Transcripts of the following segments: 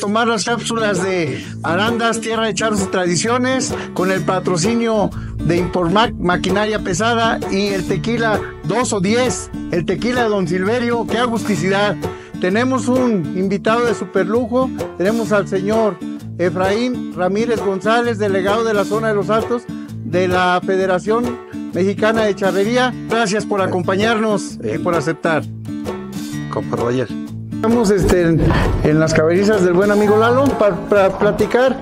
Tomar las cápsulas de Arandas, Tierra de Charros y Tradiciones, con el patrocinio de Informac, Maquinaria Pesada y el tequila 2 o 10, el tequila de Don Silverio, qué agusticidad. Tenemos un invitado de superlujo, tenemos al señor Efraín Ramírez González, delegado de la zona de los Altos de la Federación Mexicana de Charrería. Gracias por acompañarnos y por aceptar. Compa ayer Estamos este, en, las cabezas del buen amigo Lalo para, platicar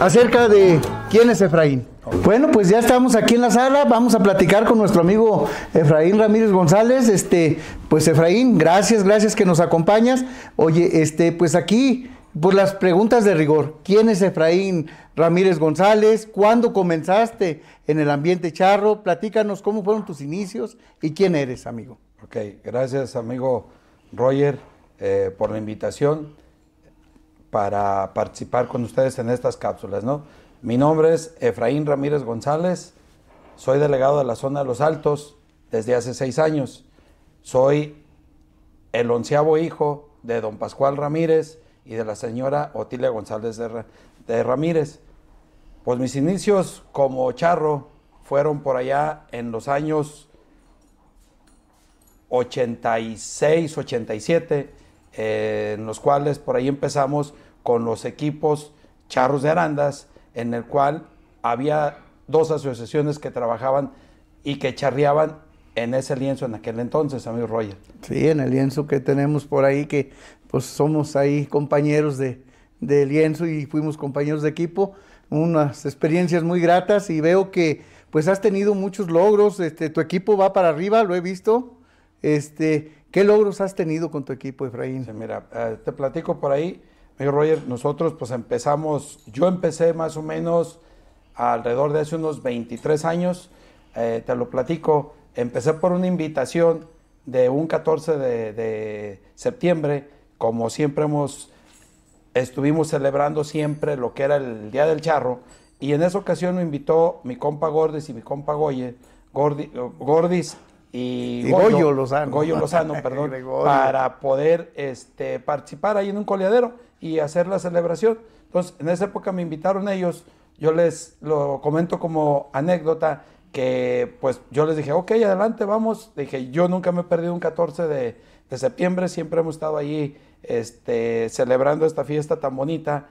acerca de quién es Efraín. Bueno, pues ya estamos aquí en la sala, vamos a platicar con nuestro amigo Efraín Ramírez González. Este, pues Efraín, gracias, gracias que nos acompañas. Oye, este, pues aquí, por las preguntas de rigor. ¿Quién es Efraín Ramírez González? ¿Cuándo comenzaste en el ambiente charro? Platícanos cómo fueron tus inicios y quién eres, amigo. Ok, gracias, amigo Roger. Eh, por la invitación para participar con ustedes en estas cápsulas. ¿no? Mi nombre es Efraín Ramírez González, soy delegado de la zona de Los Altos desde hace seis años. Soy el onceavo hijo de don Pascual Ramírez y de la señora Otilia González de, de Ramírez. Pues mis inicios como charro fueron por allá en los años 86, 87 eh, en los cuales por ahí empezamos con los equipos Charros de Arandas, en el cual había dos asociaciones que trabajaban y que charreaban en ese lienzo en aquel entonces, amigo Roger. Sí, en el lienzo que tenemos por ahí, que pues somos ahí compañeros de, lienzo y fuimos compañeros de equipo, unas experiencias muy gratas y veo que pues has tenido muchos logros, este, tu equipo va para arriba, lo he visto. Este, ¿Qué logros has tenido con tu equipo, Efraín? mira, eh, te platico por ahí. Roger, nosotros pues empezamos, yo empecé más o menos alrededor de hace unos 23 años, eh, te lo platico, empecé por una invitación de un 14 de, septiembre, como siempre hemos, estuvimos celebrando siempre lo que era el Día del Charro, y en esa ocasión me invitó mi compa Gordis y mi compa Goye, Gordis y, Goyo, Lozano. perdón, para poder este, participar ahí en un coleadero y hacer la celebración. Entonces, en esa época me invitaron ellos, yo les lo comento como anécdota, que pues yo les dije, ok, adelante, vamos. Dije, yo nunca me he perdido un 14 de, de septiembre, siempre hemos estado ahí este, celebrando esta fiesta tan bonita.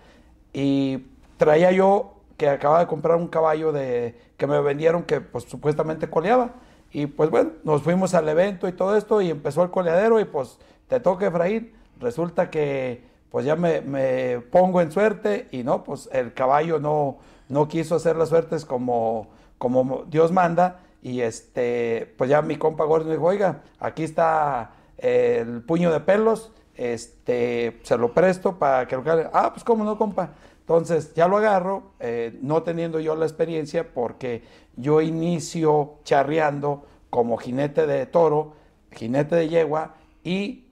Y traía yo que acababa de comprar un caballo de, que me vendieron que pues supuestamente coleaba. Y pues bueno, nos fuimos al evento y todo esto y empezó el coleadero y pues te toca Efraín. Resulta que pues ya me, me, pongo en suerte y no, pues el caballo no, no quiso hacer las suertes como, como Dios manda. Y este, pues ya mi compa Gordon me dijo, oiga, aquí está eh, el puño de pelos, este, se lo presto para que lo cale. Ah, pues cómo no, compa. Entonces ya lo agarro, eh, no teniendo yo la experiencia, porque yo inicio charreando como jinete de toro, jinete de yegua y,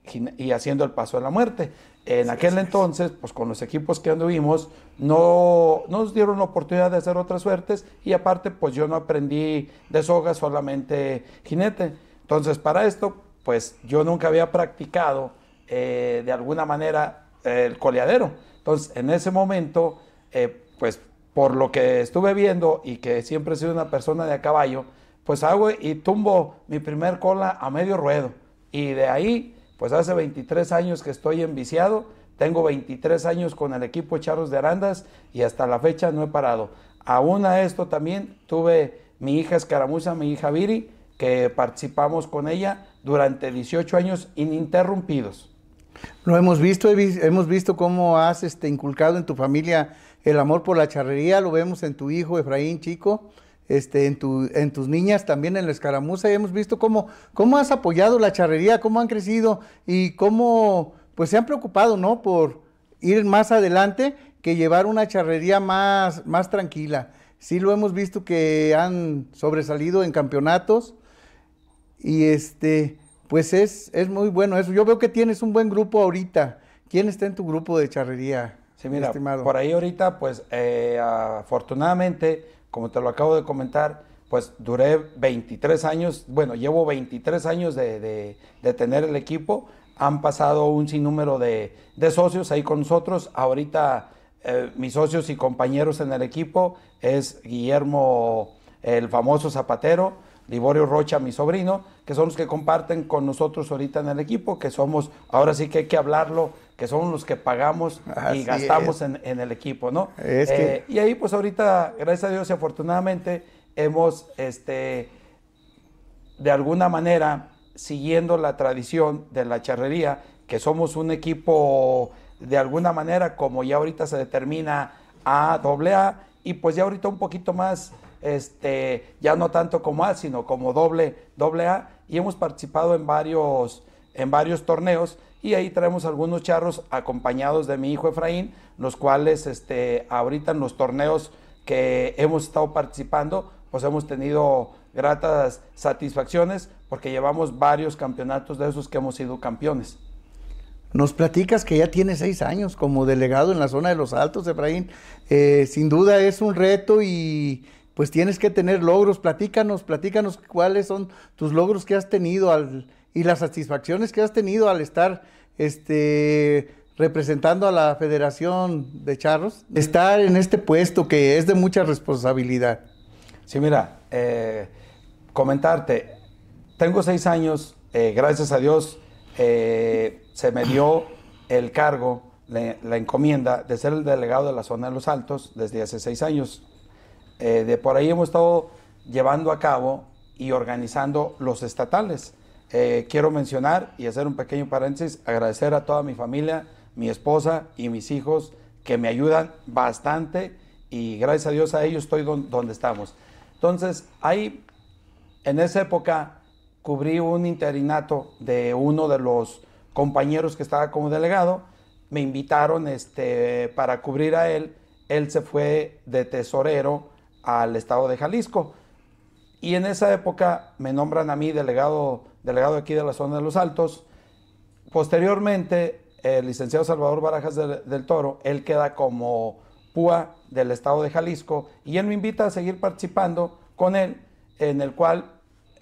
haciendo el paso de la muerte. En aquel entonces, pues con los equipos que anduvimos, no, nos dieron la oportunidad de hacer otras suertes y aparte, pues yo no aprendí de soga, solamente jinete. Entonces, para esto, pues yo nunca había practicado eh, de alguna manera el coleadero. Entonces, en ese momento, eh, pues por lo que estuve viendo y que siempre he sido una persona de a caballo, pues hago y tumbo mi primer cola a medio ruedo. Y de ahí, pues hace 23 años que estoy enviciado, tengo 23 años con el equipo Charros de Arandas y hasta la fecha no he parado. Aún a esto también tuve mi hija Escaramuza, mi hija Viri, que participamos con ella durante 18 años ininterrumpidos. Lo hemos visto, hemos visto cómo has este, inculcado en tu familia el amor por la charrería, lo vemos en tu hijo Efraín Chico, este, en, tu, en tus niñas también en la escaramuza, y hemos visto cómo, cómo has apoyado la charrería, cómo han crecido y cómo pues se han preocupado ¿no? por ir más adelante que llevar una charrería más, más tranquila. Sí lo hemos visto que han sobresalido en campeonatos y este pues es, muy bueno eso. Yo veo que tienes un buen grupo ahorita. ¿Quién está en tu grupo de charrería? estimado? por ahí ahorita, pues eh, afortunadamente, como te lo acabo de comentar, pues duré 23 años, bueno, llevo 23 años de, tener el equipo, han pasado un sinnúmero de, socios ahí con nosotros, ahorita eh, mis socios y compañeros en el equipo es Guillermo, el famoso zapatero, Liborio Rocha, mi sobrino, que son los que comparten con nosotros ahorita en el equipo, que somos, ahora sí que hay que hablarlo, que somos los que pagamos y gastamos en, el equipo, ¿no? Eh, y ahí pues ahorita, gracias a Dios y afortunadamente, hemos, este, de alguna manera, siguiendo la tradición de la charrería, que somos un equipo de alguna manera, como ya ahorita se determina a AA, y pues ya ahorita un poquito más este, ya no tanto como A, sino como doble, doble A, y hemos participado en varios, en varios torneos y ahí traemos algunos charros acompañados de mi hijo Efraín, los cuales este, ahorita en los torneos que hemos estado participando, pues hemos tenido gratas satisfacciones porque llevamos varios campeonatos de esos que hemos sido campeones. Nos platicas que ya tiene seis años como delegado en la zona de los Altos, Efraín. Eh, sin duda es un reto y pues tienes que tener logros. Platícanos, platícanos cuáles son tus logros que has tenido y las satisfacciones que has tenido al estar este, representando a la Federación de Charros, estar en este puesto que es de mucha responsabilidad. Sí, mira, eh, comentarte, tengo seis años, eh, gracias a Dios, eh, se me dio el cargo, la encomienda de ser el delegado de la zona de los Altos desde hace seis años. Eh, de por ahí hemos estado llevando a cabo y organizando los estatales. Eh, quiero mencionar y hacer un pequeño paréntesis, agradecer a toda mi familia, mi esposa y mis hijos que me ayudan bastante y gracias a Dios a ellos estoy donde estamos. Entonces, ahí, en esa época, cubrí un interinato de uno de los compañeros que estaba como delegado, me invitaron este, para cubrir a él, él se fue de tesorero al estado de Jalisco. Y en esa época me nombran a mí delegado, delegado aquí de la zona de los Altos. Posteriormente, el licenciado Salvador Barajas del, Toro, él queda como púa del estado de Jalisco y él me invita a seguir participando con él, en el cual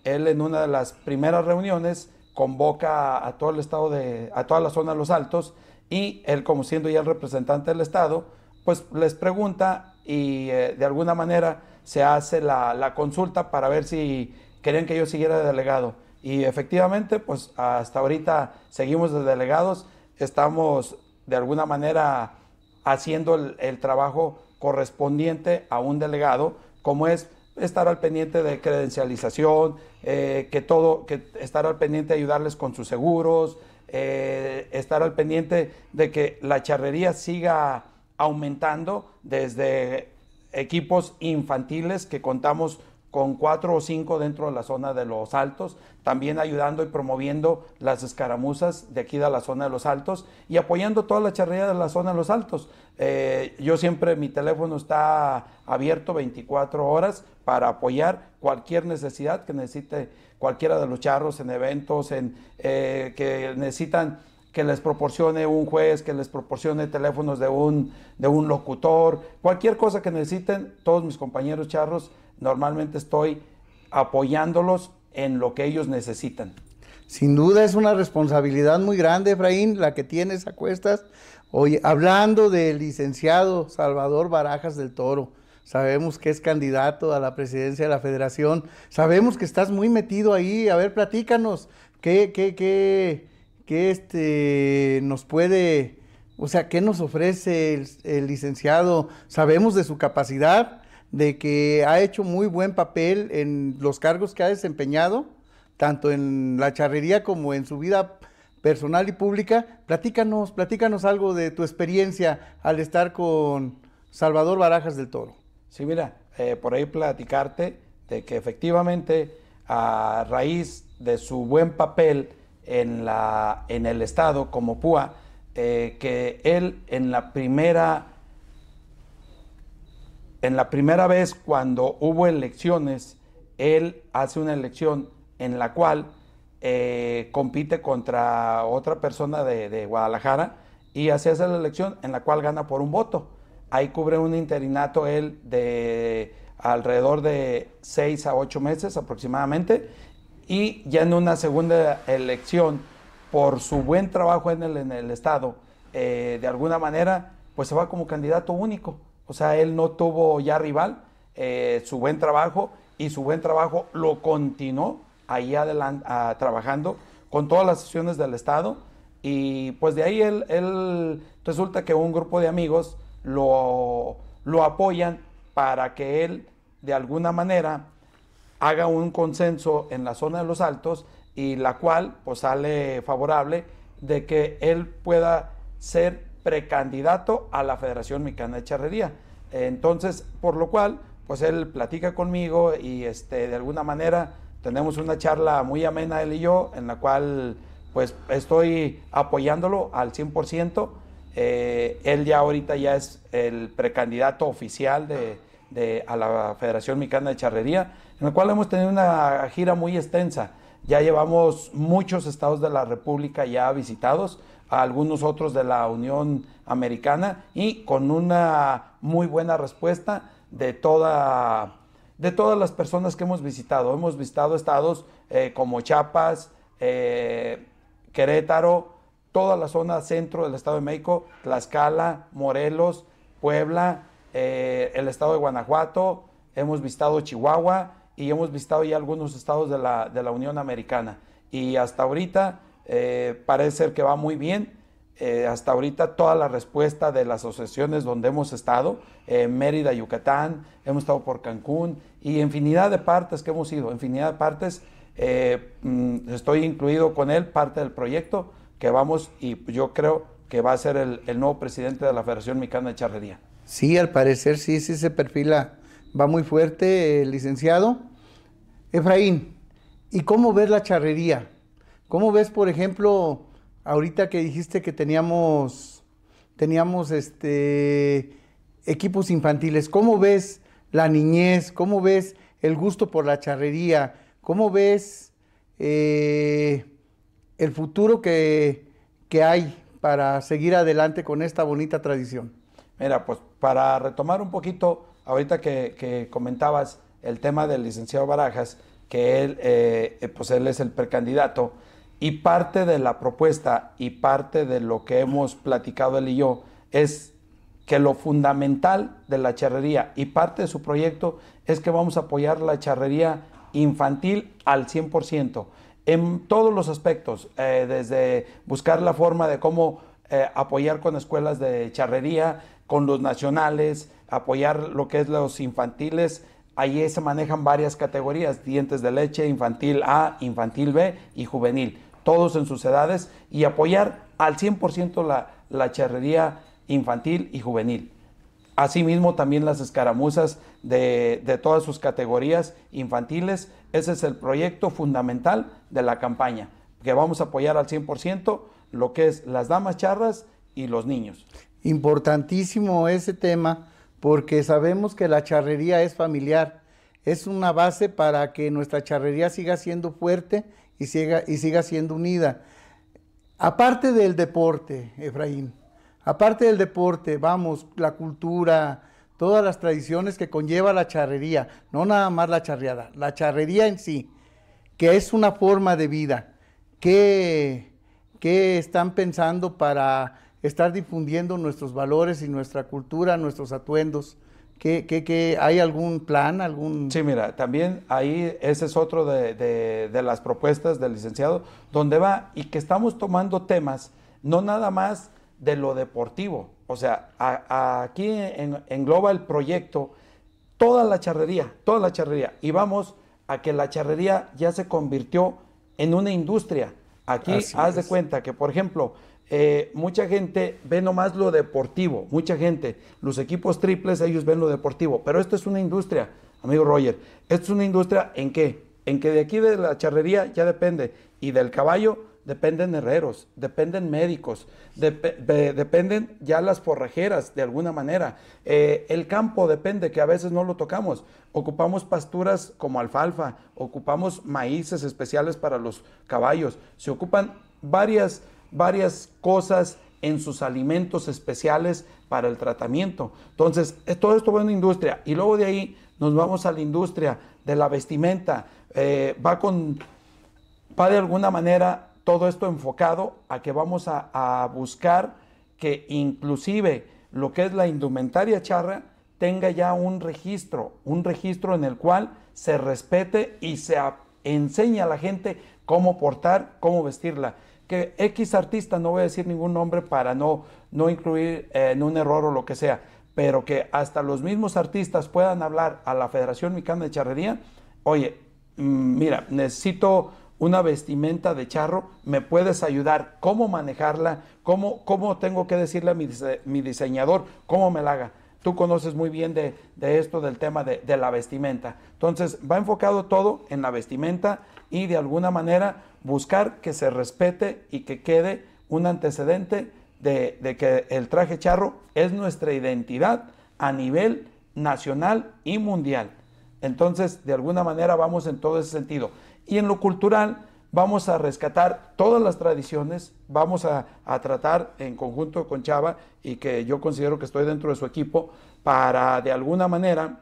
él en una de las primeras reuniones convoca a, todo el estado de, a toda la zona de los Altos y él como siendo ya el representante del estado, pues les pregunta y eh, de alguna manera se hace la, consulta para ver si querían que yo siguiera de delegado. Y efectivamente, pues hasta ahorita seguimos de delegados, estamos de alguna manera haciendo el, trabajo correspondiente a un delegado, como es estar al pendiente de credencialización, eh, que todo, que estar al pendiente de ayudarles con sus seguros, eh, estar al pendiente de que la charrería siga aumentando desde equipos infantiles que contamos con cuatro o cinco dentro de la zona de los altos, también ayudando y promoviendo las escaramuzas de aquí de la zona de los altos y apoyando toda la charrería de la zona de los altos. Eh, yo siempre, mi teléfono está abierto 24 horas para apoyar cualquier necesidad que necesite cualquiera de los charros en eventos, en, eh, que necesitan que les proporcione un juez, que les proporcione teléfonos de un, de un locutor, cualquier cosa que necesiten, todos mis compañeros charros, normalmente estoy apoyándolos en lo que ellos necesitan. Sin duda es una responsabilidad muy grande, Efraín, la que tienes a cuestas. Oye, hablando del licenciado Salvador Barajas del Toro, sabemos que es candidato a la presidencia de la federación, sabemos que estás muy metido ahí. A ver, platícanos, ¿qué, qué, qué, ¿Qué este, nos puede, o sea, qué nos ofrece el, licenciado? Sabemos de su capacidad, de que ha hecho muy buen papel en los cargos que ha desempeñado, tanto en la charrería como en su vida personal y pública. Platícanos, platícanos algo de tu experiencia al estar con Salvador Barajas del Toro. Sí, mira, eh, por ahí platicarte de que efectivamente a raíz de su buen papel en, la, en el estado como Púa, eh, que él en la primera en la primera vez cuando hubo elecciones, él hace una elección en la cual eh, compite contra otra persona de, Guadalajara y hace la elección en la cual gana por un voto. Ahí cubre un interinato él de alrededor de seis a ocho meses aproximadamente y ya en una segunda elección, por su buen trabajo en el, en el Estado, eh, de alguna manera, pues se va como candidato único. O sea, él no tuvo ya rival, eh, su buen trabajo y su buen trabajo lo continuó ahí adelante, trabajando con todas las sesiones del Estado. Y pues de ahí él, él resulta que un grupo de amigos lo, lo apoyan para que él, de alguna manera, haga un consenso en la zona de los altos y la cual pues sale favorable de que él pueda ser precandidato a la Federación Mexicana de Charrería. Entonces, por lo cual, pues él platica conmigo y este, de alguna manera tenemos una charla muy amena él y yo, en la cual pues estoy apoyándolo al 100%. Eh, él ya ahorita ya es el precandidato oficial de, a la Federación Mexicana de Charrería en la cual hemos tenido una gira muy extensa. Ya llevamos muchos estados de la República ya visitados, algunos otros de la Unión Americana y con una muy buena respuesta de toda de todas las personas que hemos visitado. Hemos visitado estados eh, como Chiapas, eh, Querétaro, toda la zona centro del Estado de México, Tlaxcala, Morelos, Puebla, eh, el estado de Guanajuato, hemos visitado Chihuahua, y hemos visitado ya algunos estados de la, de la Unión Americana. Y hasta ahorita eh, parece ser que va muy bien. Eh, hasta ahorita toda la respuesta de las asociaciones donde hemos estado, eh, Mérida, Yucatán, hemos estado por Cancún y infinidad de partes que hemos ido, infinidad de partes. Eh, mm, estoy incluido con él, parte del proyecto que vamos y yo creo que va a ser el, nuevo presidente de la Federación Mexicana de Charrería. Sí, al parecer sí, sí se perfila va muy fuerte, licenciado. Efraín, ¿y cómo ves la charrería? ¿Cómo ves, por ejemplo, ahorita que dijiste que teníamos, teníamos este, equipos infantiles? ¿Cómo ves la niñez? ¿Cómo ves el gusto por la charrería? ¿Cómo ves eh, el futuro que, que hay para seguir adelante con esta bonita tradición? Mira, pues para retomar un poquito ahorita que, comentabas el tema del licenciado Barajas, que eh, eh, pues él, es el precandidato, y parte de la propuesta y parte de lo que hemos platicado él y yo es que lo fundamental de la charrería y parte de su proyecto es que vamos a apoyar la charrería infantil al 100%, en todos los aspectos, eh, desde buscar la forma de cómo apoyar con escuelas de charrería, con los nacionales, apoyar lo que es los infantiles. Allí se manejan varias categorías, dientes de leche, infantil A, infantil B y juvenil, todos en sus edades, y apoyar al 100% la, charrería infantil y juvenil. Asimismo, también las escaramuzas de, de, todas sus categorías infantiles. Ese es el proyecto fundamental de la campaña, que vamos a apoyar al 100% lo que es las damas charras y los niños. Importantísimo ese tema porque sabemos que la charrería es familiar, es una base para que nuestra charrería siga siendo fuerte y siga, y siga siendo unida. Aparte del deporte, Efraín, aparte del deporte, vamos, la cultura, todas las tradiciones que conlleva la charrería, no nada más la charreada, la charrería en sí, que es una forma de vida, ¿Qué que están pensando para estar difundiendo nuestros valores y nuestra cultura, nuestros atuendos. hay algún plan? algún Sí, mira, también ahí ese es otro de, las propuestas del licenciado, donde va y que estamos tomando temas, no nada más de lo deportivo, o sea, aquí engloba el proyecto toda la charrería, toda la charrería, y vamos a que la charrería ya se convirtió en una industria. Aquí haz de cuenta que, por ejemplo, eh, mucha gente ve nomás lo deportivo, mucha gente, los equipos triples, ellos ven lo deportivo, pero esto es una industria, amigo Roger, esto es una industria en qué? En que de aquí de la charrería ya depende, y del caballo dependen herreros, dependen médicos, dependen ya las forrajeras de alguna manera. Eh, el campo depende, que a veces no lo tocamos. Ocupamos pasturas como alfalfa, ocupamos maíces especiales para los caballos, se ocupan varias varias cosas en sus alimentos especiales para el tratamiento. Entonces, todo esto va en la industria. Y luego de ahí nos vamos a la industria de la vestimenta. Eh, va con, va de alguna manera todo esto enfocado a que vamos a, a buscar que inclusive lo que es la indumentaria charra tenga ya un registro, un registro en el cual se respete y se enseña a la gente cómo portar, cómo vestirla que X artista, no voy a decir ningún nombre para no, no incluir eh, en un error o lo que sea, pero que hasta los mismos artistas puedan hablar a la Federación Mexicana de Charrería, oye, mm, mira, necesito una vestimenta de charro, me puedes ayudar, cómo manejarla, cómo, cómo tengo que decirle a mi, diseñador, cómo me la haga. Tú conoces muy bien de, esto, del tema de, de, la vestimenta. Entonces, va enfocado todo en la vestimenta y de alguna manera buscar que se respete y que quede un antecedente de, que el traje charro es nuestra identidad a nivel nacional y mundial. Entonces, de alguna manera vamos en todo ese sentido. Y en lo cultural, vamos a rescatar todas las tradiciones, vamos a, a, tratar en conjunto con Chava y que yo considero que estoy dentro de su equipo para de alguna manera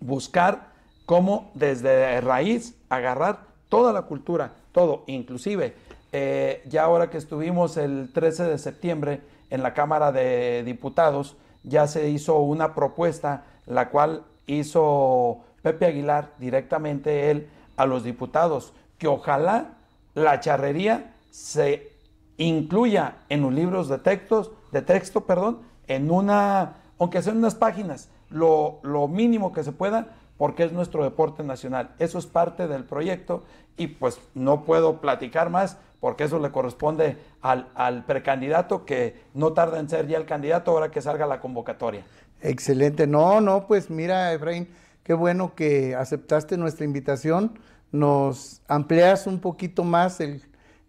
buscar cómo desde raíz agarrar toda la cultura, todo. Inclusive, eh, ya ahora que estuvimos el 13 de septiembre en la Cámara de Diputados, ya se hizo una propuesta, la cual hizo Pepe Aguilar directamente él a los diputados, que ojalá la charrería se incluya en los libros de textos, de texto, perdón, en una, aunque sean unas páginas, lo, lo mínimo que se pueda, porque es nuestro deporte nacional. Eso es parte del proyecto y pues no puedo platicar más porque eso le corresponde al, al precandidato que no tarda en ser ya el candidato ahora que salga la convocatoria. Excelente. No, no, pues mira, Efraín, qué bueno que aceptaste nuestra invitación. Nos amplias un poquito más el,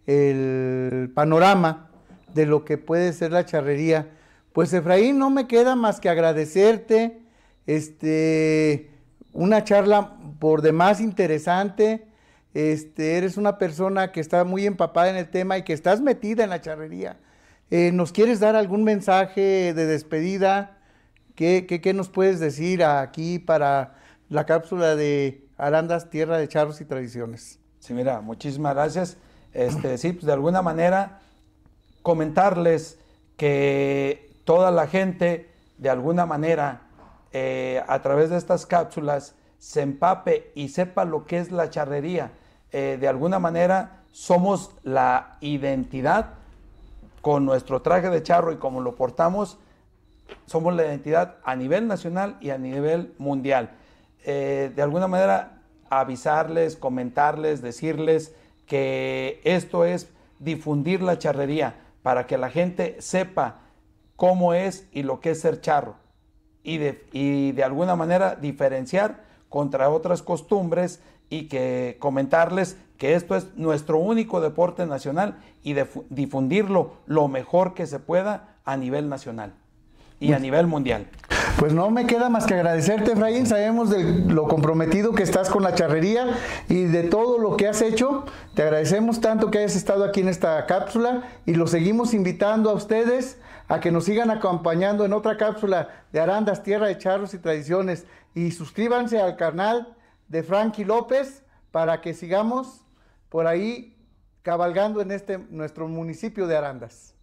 el panorama de lo que puede ser la charrería. Pues Efraín, no me queda más que agradecerte. Este, una charla por demás interesante. Este, eres una persona que está muy empapada en el tema y que estás metida en la charrería. Eh, ¿Nos quieres dar algún mensaje de despedida? ¿Qué, qué, nos puedes decir aquí para la cápsula de Arandas, Tierra de Charros y Tradiciones? Sí, mira, muchísimas gracias. Este, sí, pues, de alguna manera comentarles que toda la gente, de alguna manera, eh, a través de estas cápsulas se empape y sepa lo que es la charrería. Eh, de alguna manera somos la identidad con nuestro traje de charro y como lo portamos, somos la identidad a nivel nacional y a nivel mundial. Eh, de alguna manera avisarles, comentarles, decirles que esto es difundir la charrería para que la gente sepa cómo es y lo que es ser charro y de, alguna manera diferenciar contra otras costumbres y que comentarles que esto es nuestro único deporte nacional y difundirlo lo mejor que se pueda a nivel nacional y a nivel mundial. Pues no me queda más que agradecerte, Efraín. Sabemos de lo comprometido que estás con la charrería y de todo lo que has hecho. Te agradecemos tanto que hayas estado aquí en esta cápsula y lo seguimos invitando a ustedes a que nos sigan acompañando en otra cápsula de Arandas, Tierra de Charros y Tradiciones. Y suscríbanse al canal de Frankie López para que sigamos por ahí cabalgando en este nuestro municipio de Arandas.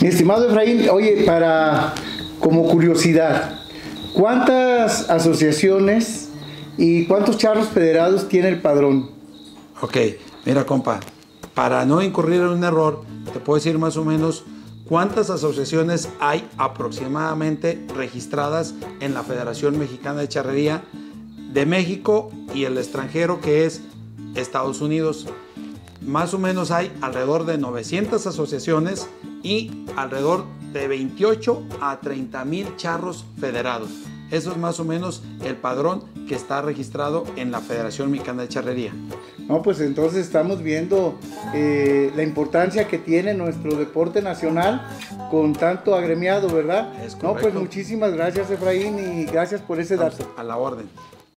Mi estimado Efraín, oye, para como curiosidad, ¿Cuántas asociaciones y cuántos charros federados tiene el padrón? Ok, mira compa, para no incurrir en un error, te puedo decir más o menos cuántas asociaciones hay aproximadamente registradas en la Federación Mexicana de Charrería de México y el extranjero que es Estados Unidos. Más o menos hay alrededor de 900 asociaciones y alrededor de 28 a 30 mil charros federados. Eso es más o menos el padrón que está registrado en la Federación Mexicana de Charrería. No, pues entonces estamos viendo eh, la importancia que tiene nuestro deporte nacional con tanto agremiado, ¿verdad? no, pues muchísimas gracias Efraín y gracias por ese dato. A la orden.